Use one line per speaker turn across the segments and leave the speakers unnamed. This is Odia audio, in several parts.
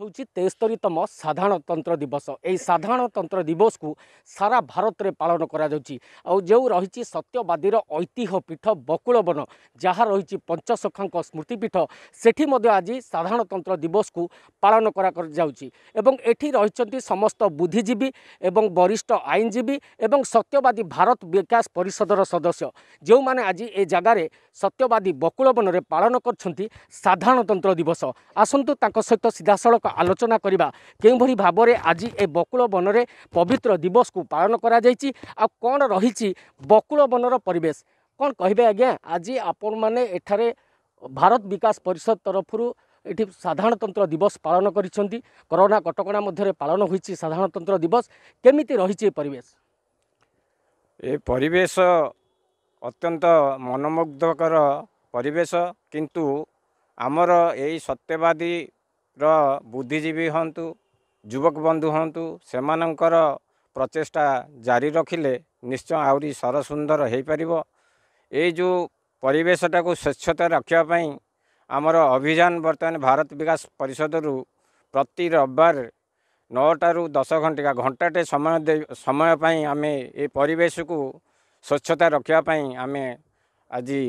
ହେଉଛି ତେସ୍ତରୀତମ ସାଧାରଣତନ୍ତ୍ର ଦିବସ ଏହି ସାଧାରଣତନ୍ତ୍ର ଦିବସକୁ ସାରା ଭାରତରେ ପାଳନ କରାଯାଉଛି ଆଉ ଯେଉଁ ରହିଛି ସତ୍ୟବାଦୀର ଐତିହ୍ୟ ପୀଠ ବକୁଳବନ ଯାହା ରହିଛି ପଞ୍ଚସଖାଙ୍କ ସ୍ମୃତିପୀଠ ସେଠି ମଧ୍ୟ ଆଜି ସାଧାରଣତନ୍ତ୍ର ଦିବସକୁ ପାଳନ କରାଯାଉଛି ଏବଂ ଏଠି ରହିଛନ୍ତି ସମସ୍ତ ବୁଦ୍ଧିଜୀବୀ ଏବଂ ବରିଷ୍ଠ ଆଇନଜୀବୀ ଏବଂ ସତ୍ୟବାଦୀ ଭାରତ ବିକାଶ ପରିଷଦର ସଦସ୍ୟ ଯେଉଁମାନେ ଆଜି ଏ ଜାଗାରେ ସତ୍ୟବାଦୀ ବକୁଳବନରେ ପାଳନ କରିଛନ୍ତି ସାଧାରଣତନ୍ତ୍ର ଦିବସ ଆସନ୍ତୁ ତାଙ୍କ ସହିତ ସିଧାସଳଖ ଆଲୋଚନା କରିବା କେଉଁଭଳି ଭାବରେ ଆଜି ଏ ବକୁଳ ବନରେ ପବିତ୍ର ଦିବସକୁ ପାଳନ କରାଯାଇଛି ଆଉ କ'ଣ ରହିଛି ବକୁଳ ବନର ପରିବେଶ କ'ଣ କହିବେ ଆଜ୍ଞା ଆଜି ଆପଣମାନେ ଏଠାରେ ଭାରତ ବିକାଶ ପରିଷଦ ତରଫରୁ ଏଠି ସାଧାରଣତନ୍ତ୍ର ଦିବସ ପାଳନ କରିଛନ୍ତି କରୋନା କଟକଣା ମଧ୍ୟରେ ପାଳନ ହୋଇଛି ସାଧାରଣତନ୍ତ୍ର ଦିବସ କେମିତି ରହିଛି ଏ ପରିବେଶ
ଏ ପରିବେଶ ଅତ୍ୟନ୍ତ ମନମୁଗ୍ଧକର ପରିବେଶ କିନ୍ତୁ ଆମର ଏଇ ସତ୍ୟବାଦୀ ର ବୁଦ୍ଧିଜୀବୀ ହୁଅନ୍ତୁ ଯୁବକ ବନ୍ଧୁ ହୁଅନ୍ତୁ ସେମାନଙ୍କର ପ୍ରଚେଷ୍ଟା ଜାରି ରଖିଲେ ନିଶ୍ଚୟ ଆହୁରି ସରସୁନ୍ଦର ହୋଇପାରିବ ଏଇ ଯେଉଁ ପରିବେଶଟାକୁ ସ୍ୱଚ୍ଛତା ରଖିବା ପାଇଁ ଆମର ଅଭିଯାନ ବର୍ତ୍ତମାନ ଭାରତ ବିକାଶ ପରିଷଦରୁ ପ୍ରତି ରବିବାର ନଅଟାରୁ ଦଶ ଘଣ୍ଟିକା ଘଣ୍ଟାଟେ ସମୟ ଦେଇ ସମୟ ପାଇଁ ଆମେ ଏ ପରିବେଶକୁ ସ୍ୱଚ୍ଛତା ରଖିବା ପାଇଁ ଆମେ ଆଜି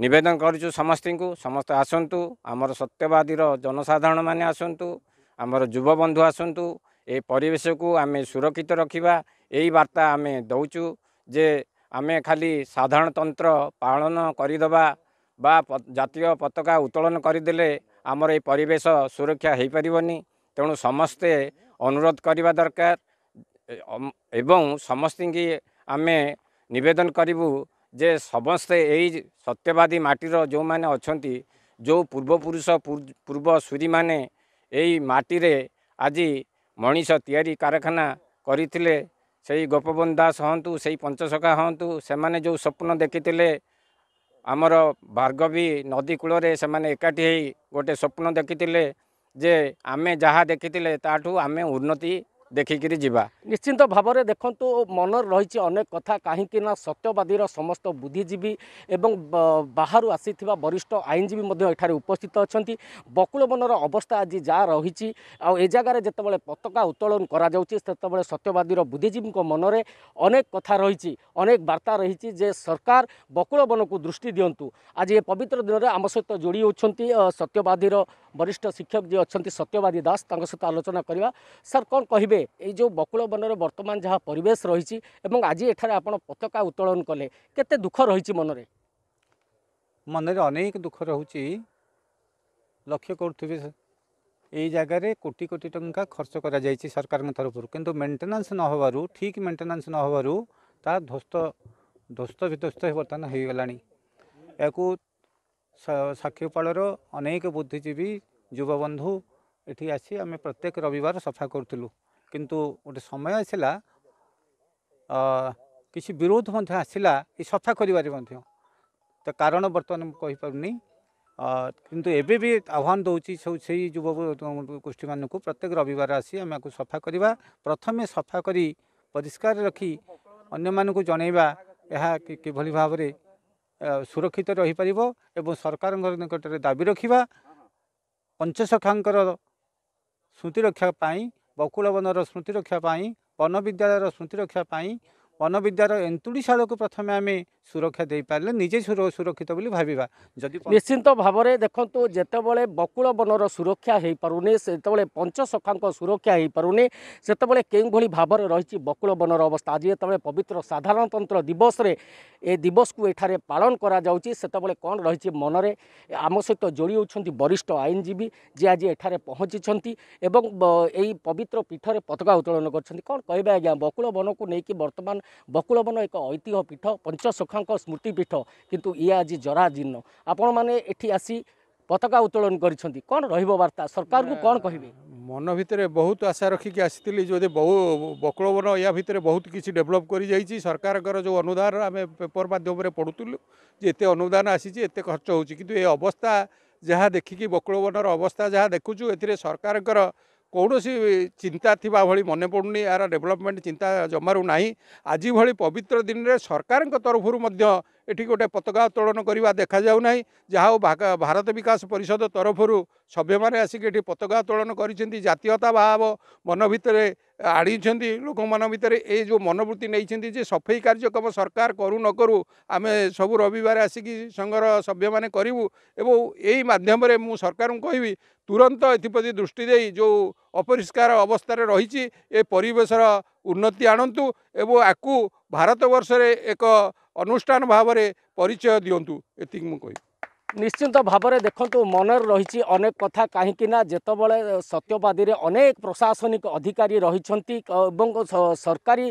ନିବେଦନ କରୁଛୁ ସମସ୍ତଙ୍କୁ ସମସ୍ତେ ଆସନ୍ତୁ ଆମର ସତ୍ୟବାଦୀର ଜନସାଧାରଣମାନେ ଆସନ୍ତୁ ଆମର ଯୁବବନ୍ଧୁ ଆସନ୍ତୁ ଏ ପରିବେଶକୁ ଆମେ ସୁରକ୍ଷିତ ରଖିବା ଏଇ ବାର୍ତ୍ତା ଆମେ ଦେଉଛୁ ଯେ ଆମେ ଖାଲି ସାଧାରଣତନ୍ତ୍ର ପାଳନ କରିଦେବା ବା ଜାତୀୟ ପତାକା ଉତ୍ତୋଳନ କରିଦେଲେ ଆମର ଏଇ ପରିବେଶ ସୁରକ୍ଷା ହୋଇପାରିବନି ତେଣୁ ସମସ୍ତେ ଅନୁରୋଧ କରିବା ଦରକାର ଏବଂ ସମସ୍ତଙ୍କୁ ଆମେ ନିବେଦନ କରିବୁ ଯେ ସମସ୍ତେ ଏଇ ସତ୍ୟବାଦୀ ମାଟିର ଯେଉଁମାନେ ଅଛନ୍ତି ଯେଉଁ ପୂର୍ବପୁରୁଷ ପୂର୍ବ ସୂରୀମାନେ ଏଇ ମାଟିରେ ଆଜି ମଣିଷ ତିଆରି କାରଖାନା କରିଥିଲେ ସେଇ ଗୋପବନ୍ଧୁ ଦାସ ହୁଅନ୍ତୁ ସେଇ ପଞ୍ଚସଖା ହୁଅନ୍ତୁ ସେମାନେ ଯେଉଁ ସ୍ୱପ୍ନ ଦେଖିଥିଲେ ଆମର ଭାର୍ଗବୀ ନଦୀ କୂଳରେ ସେମାନେ ଏକାଠି ହେଇ ଗୋଟେ ସ୍ୱପ୍ନ ଦେଖିଥିଲେ ଯେ ଆମେ ଯାହା ଦେଖିଥିଲେ ତାଠୁ ଆମେ ଉନ୍ନତି ଦେଖିକିରି ଯିବା
ନିଶ୍ଚିନ୍ତ ଭାବରେ ଦେଖନ୍ତୁ ମନରେ ରହିଛି ଅନେକ କଥା କାହିଁକି ନା ସତ୍ୟବାଦୀର ସମସ୍ତ ବୁଦ୍ଧିଜୀବୀ ଏବଂ ବାହାରୁ ଆସିଥିବା ବରିଷ୍ଠ ଆଇନଜୀବୀ ମଧ୍ୟ ଏଠାରେ ଉପସ୍ଥିତ ଅଛନ୍ତି ବକୁଳବନର ଅବସ୍ଥା ଆଜି ଯାହା ରହିଛି ଆଉ ଏ ଜାଗାରେ ଯେତେବେଳେ ପତାକା ଉତ୍ତୋଳନ କରାଯାଉଛି ସେତେବେଳେ ସତ୍ୟବାଦୀର ବୁଦ୍ଧିଜୀବୀଙ୍କ ମନରେ ଅନେକ କଥା ରହିଛି ଅନେକ ବାର୍ତ୍ତା ରହିଛି ଯେ ସରକାର ବକୁଳବନକୁ ଦୃଷ୍ଟି ଦିଅନ୍ତୁ ଆଜି ଏ ପବିତ୍ର ଦିନରେ ଆମ ସହିତ ଯୋଡ଼ି ହେଉଛନ୍ତି ସତ୍ୟବାଦୀର ବରିଷ୍ଠ ଶିକ୍ଷକ ଯିଏ ଅଛନ୍ତି ସତ୍ୟବାଦୀ ଦାସ ତାଙ୍କ ସହିତ ଆଲୋଚନା କରିବା ସାର୍ କ'ଣ କହିବେ এই যে বকুল ବନର বর্তমান যা পরিবেশ রয়েছে এবং ଆଜି এখানে আপনার পতাকা উত্তোলন কলে কত দুঃখ রয়েছে ମନରେ ମନରେ অনেক দুঃখ রয়েছে লক্ষ্য କରୁଥିବେ এই জায়গায়
কোটি কোটি টঙ্কা খরচ করা যাই সরকার তরফর কিন্তু মেটেনান্স নহবার ঠিক মেটেনান্স নহবার তা ধ্বস্ত ধ্বস্ত বিধ্বস্ত বর্তমান হয়ে গেল একু সাক্ষীপাড়র অনেক বুদ্ধিজীবী যুববন্ধু এটি আসি আমি প্রত্যেক রবিবার সফা করুলু କିନ୍ତୁ ଗୋଟେ ସମୟ ଆସିଲା କିଛି ବିରୋଧ ମଧ୍ୟ ଆସିଲା ଏ ସଫା କରିବାରେ ମଧ୍ୟ ତା କାରଣ ବର୍ତ୍ତମାନ ମୁଁ କହିପାରୁନି କିନ୍ତୁ ଏବେ ବି ଆହ୍ୱାନ ଦେଉଛି ସବୁ ସେଇ ଯୁବ ଗୋଷ୍ଠୀମାନଙ୍କୁ ପ୍ରତ୍ୟେକ ରବିବାର ଆସି ଆମେ ଆକୁ ସଫା କରିବା ପ୍ରଥମେ ସଫା କରି ପରିଷ୍କାର ରଖି ଅନ୍ୟମାନଙ୍କୁ ଜଣାଇବା ଏହା କିଭଳି ଭାବରେ ସୁରକ୍ଷିତ ରହିପାରିବ ଏବଂ ସରକାରଙ୍କ ନିକଟରେ ଦାବି ରଖିବା ପଞ୍ଚସଖାଙ୍କର ସ୍ମୃତି ରକ୍ଷା ପାଇଁ ବକୁଳ ବନର ସ୍ମୃତି ରକ୍ଷା ପାଇଁ ବନ ବିଦ୍ୟାଳୟର ସ୍ମୃତି ରକ୍ଷା ପାଇଁ ବନବିଦ୍ୟାର ଏନ୍ତୁଡ଼ି ଶାଳକୁ ପ୍ରଥମେ ଆମେ ସୁରକ୍ଷା ଦେଇପାରିଲେ ନିଜେ ସୁରକ୍ଷିତ ବୋଲି ଭାବିବା ଯଦି
ନିଶ୍ଚିନ୍ତ ଭାବରେ ଦେଖନ୍ତୁ ଯେତେବେଳେ ବକୁଳ ବନର ସୁରକ୍ଷା ହୋଇପାରୁନି ସେତେବେଳେ ପଞ୍ଚସଖାଙ୍କ ସୁରକ୍ଷା ହୋଇପାରୁନି ସେତେବେଳେ କେଉଁଭଳି ଭାବରେ ରହିଛି ବକୁଳ ବନର ଅବସ୍ଥା ଆଜି ଯେତେବେଳେ ପବିତ୍ର ସାଧାରଣତନ୍ତ୍ର ଦିବସରେ ଏ ଦିବସକୁ ଏଠାରେ ପାଳନ କରାଯାଉଛି ସେତେବେଳେ କ'ଣ ରହିଛି ମନରେ ଆମ ସହିତ ଯୋଡ଼ି ହେଉଛନ୍ତି ବରିଷ୍ଠ ଆଇନଜୀବୀ ଯିଏ ଆଜି ଏଠାରେ ପହଞ୍ଚିଛନ୍ତି ଏବଂ ଏହି ପବିତ୍ର ପୀଠରେ ପତାକା ଉତ୍ତୋଳନ କରିଛନ୍ତି କ'ଣ କହିବେ ଆଜ୍ଞା ବକୁଳ ବନକୁ ନେଇକି ବର୍ତ୍ତମାନ ବକୁଳବନ ଏକ ଐତିହ୍ୟ ପୀଠ ପଞ୍ଚସଖାଙ୍କ ସ୍ମୃତିପୀଠ କିନ୍ତୁ ଇଏ ଆଜି ଜରାଜୀର୍ଣ୍ଣ ଆପଣମାନେ ଏଠି ଆସି ପତାକା ଉତ୍ତୋଳନ କରିଛନ୍ତି କ'ଣ ରହିବ ବାର୍ତ୍ତା ସରକାରଙ୍କୁ କ'ଣ କହିବେ
ମନ ଭିତରେ ବହୁତ ଆଶା ରଖିକି ଆସିଥିଲି ଯଦି ବହୁ ବକୁଳବନ ଏହା ଭିତରେ ବହୁତ କିଛି ଡେଭଲପ୍ କରିଯାଇଛି ସରକାରଙ୍କର ଯେଉଁ ଅନୁଦାନ ଆମେ ପେପର ମାଧ୍ୟମରେ ପଢ଼ୁଥିଲୁ ଯେ ଏତେ ଅନୁଦାନ ଆସିଛି ଏତେ ଖର୍ଚ୍ଚ ହେଉଛି କିନ୍ତୁ ଏ ଅବସ୍ଥା ଯାହା ଦେଖିକି ବକୁଳବନର ଅବସ୍ଥା ଯାହା ଦେଖୁଛୁ ଏଥିରେ ସରକାରଙ୍କର କୌଣସି ଚିନ୍ତା ଥିବା ଭଳି ମନେ ପଡ଼ୁନି ଏହାର ଡେଭଲପମେଣ୍ଟ ଚିନ୍ତା ଜମାରୁ ନାହିଁ ଆଜି ଭଳି ପବିତ୍ର ଦିନରେ ସରକାରଙ୍କ ତରଫରୁ ମଧ୍ୟ ଏଠି ଗୋଟେ ପତାକା ଉତ୍ତୋଳନ କରିବା ଦେଖାଯାଉନାହିଁ ଯାହା ହଉ ଭାରତ ବିକାଶ ପରିଷଦ ତରଫରୁ ସଭ୍ୟମାନେ ଆସିକି ଏଠି ପତାକା ଉତ୍ତୋଳନ କରିଛନ୍ତି ଜାତୀୟତା ଭାବ ମନ ଭିତରେ ଆଣିଛନ୍ତି ଲୋକମାନଙ୍କ ଭିତରେ ଏଇ ଯେଉଁ ମନବୃତ୍ତି ନେଇଛନ୍ତି ଯେ ସଫେଇ କାର୍ଯ୍ୟକ୍ରମ ସରକାର କରୁ ନ କରୁ ଆମେ ସବୁ ରବିବାର ଆସିକି ସଂଘର ସଭ୍ୟମାନେ କରିବୁ ଏବଂ ଏଇ ମାଧ୍ୟମରେ ମୁଁ ସରକାରଙ୍କୁ କହିବି ତୁରନ୍ତ ଏଥିପ୍ରତି ଦୃଷ୍ଟି ଦେଇ ଯେଉଁ ଅପରିଷ୍କାର ଅବସ୍ଥାରେ ରହିଛି ଏ ପରିବେଶର ଉନ୍ନତି ଆଣନ୍ତୁ ଏବଂ ଆକୁ ଭାରତବର୍ଷରେ ଏକ ଅନୁଷ୍ଠାନ ଭାବରେ ପରିଚୟ ଦିଅନ୍ତୁ ଏତିକି ମୁଁ କହିବି
ନିଶ୍ଚିନ୍ତ ଭାବରେ ଦେଖନ୍ତୁ ମନରେ ରହିଛି ଅନେକ କଥା କାହିଁକି ନା ଯେତେବେଳେ ସତ୍ୟବାଦୀରେ ଅନେକ ପ୍ରଶାସନିକ ଅଧିକାରୀ ରହିଛନ୍ତି ଏବଂ ସରକାରୀ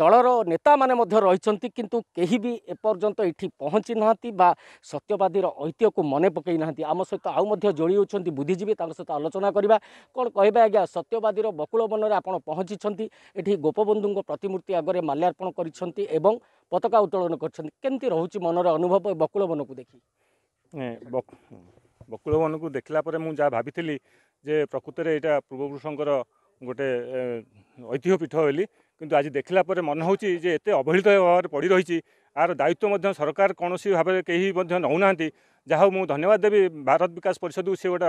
ଦଳର ନେତାମାନେ ମଧ୍ୟ ରହିଛନ୍ତି କିନ୍ତୁ କେହି ବି ଏପର୍ଯ୍ୟନ୍ତ ଏଠି ପହଞ୍ଚି ନାହାନ୍ତି ବା ସତ୍ୟବାଦୀର ଐତିହ୍ୟକୁ ମନେ ପକାଇ ନାହାନ୍ତି ଆମ ସହିତ ଆଉ ମଧ୍ୟ ଯୋଡ଼ି ହେଉଛନ୍ତି ବୁଦ୍ଧିଜୀବୀ ତାଙ୍କ ସହିତ ଆଲୋଚନା କରିବା କ'ଣ କହିବେ ଆଜ୍ଞା ସତ୍ୟବାଦୀର ବକୁଳ ବନରେ ଆପଣ ପହଞ୍ଚିଛନ୍ତି ଏଠି ଗୋପବନ୍ଧୁଙ୍କ ପ୍ରତିମୂର୍ତ୍ତି ଆଗରେ ମାଲ୍ୟାର୍ପଣ କରିଛନ୍ତି ଏବଂ ପତାକା ଉତ୍ତୋଳନ କରିଛନ୍ତି କେମିତି ରହୁଛି ମନର ଅନୁଭବ ଏ ବକୁଳ ଦେଖି
ବକୁଳବନକୁ ଦେଖିଲା ପରେ ମୁଁ ଯାହା ଭାବିଥିଲି ଯେ ପ୍ରକୃତରେ ଏଇଟା ପୂର୍ବପୁରୁଷଙ୍କର ଗୋଟେ ଐତିହ୍ୟ ପୀଠ ବୋଲି କିନ୍ତୁ ଆଜି ଦେଖିଲା ପରେ ମନେ ହେଉଛି ଯେ ଏତେ ଅବହେଳିତ ଭାବରେ ପଡ଼ି ରହିଛି ଆର ଦାୟିତ୍ୱ ମଧ୍ୟ ସରକାର କୌଣସି ଭାବରେ କେହି ମଧ୍ୟ ନେଉନାହାନ୍ତି ଯାହା ହଉ ମୁଁ ଧନ୍ୟବାଦ ଦେବି ଭାରତ ବିକାଶ ପରିଷଦକୁ ସେ ଗୋଟେ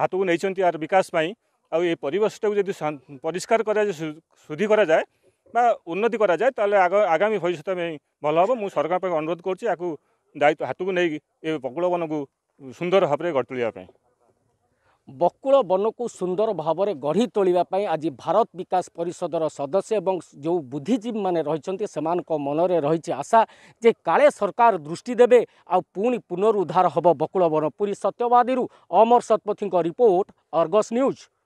ହାତକୁ ନେଇଛନ୍ତି ଆର ବିକାଶ ପାଇଁ ଆଉ ଏ ପରିବେଶଟାକୁ ଯଦି ପରିଷ୍କାର କରାଯାଏ ସୁଧି କରାଯାଏ ବା ଉନ୍ନତି କରାଯାଏ ତାହେଲେ ଆଗ ଆଗାମୀ ଭବିଷ୍ୟତ ପାଇଁ ଭଲ ହେବ ମୁଁ ସରକାର ପାଇଁ ଅନୁରୋଧ କରୁଛି ଆକୁ ଦାୟିତ୍ୱ ହାତକୁ ନେଇକି ଏ ବକୁଳ
ବନକୁ ସୁନ୍ଦର ଭାବରେ ଗଢ଼ି ତୋଳିବା ପାଇଁ ବକୁଳ ବନକୁ ସୁନ୍ଦର ଭାବରେ ଗଢ଼ି ତୋଳିବା ପାଇଁ ଆଜି ଭାରତ ବିକାଶ ପରିଷଦର ସଦସ୍ୟ ଏବଂ ଯେଉଁ ବୁଦ୍ଧିଜୀବୀମାନେ ରହିଛନ୍ତି ସେମାନଙ୍କ ମନରେ ରହିଛି ଆଶା ଯେ କାଳେ ସରକାର ଦୃଷ୍ଟି ଦେବେ ଆଉ ପୁଣି ପୁନରୁଦ୍ଧାର ହେବ ବକୁଳ ବନ ପୁରୀ ସତ୍ୟବାଦୀରୁ ଅମର ଶତପଥୀଙ୍କ ରିପୋର୍ଟ ଅର୍ଗସ୍ ନ୍ୟୁଜ୍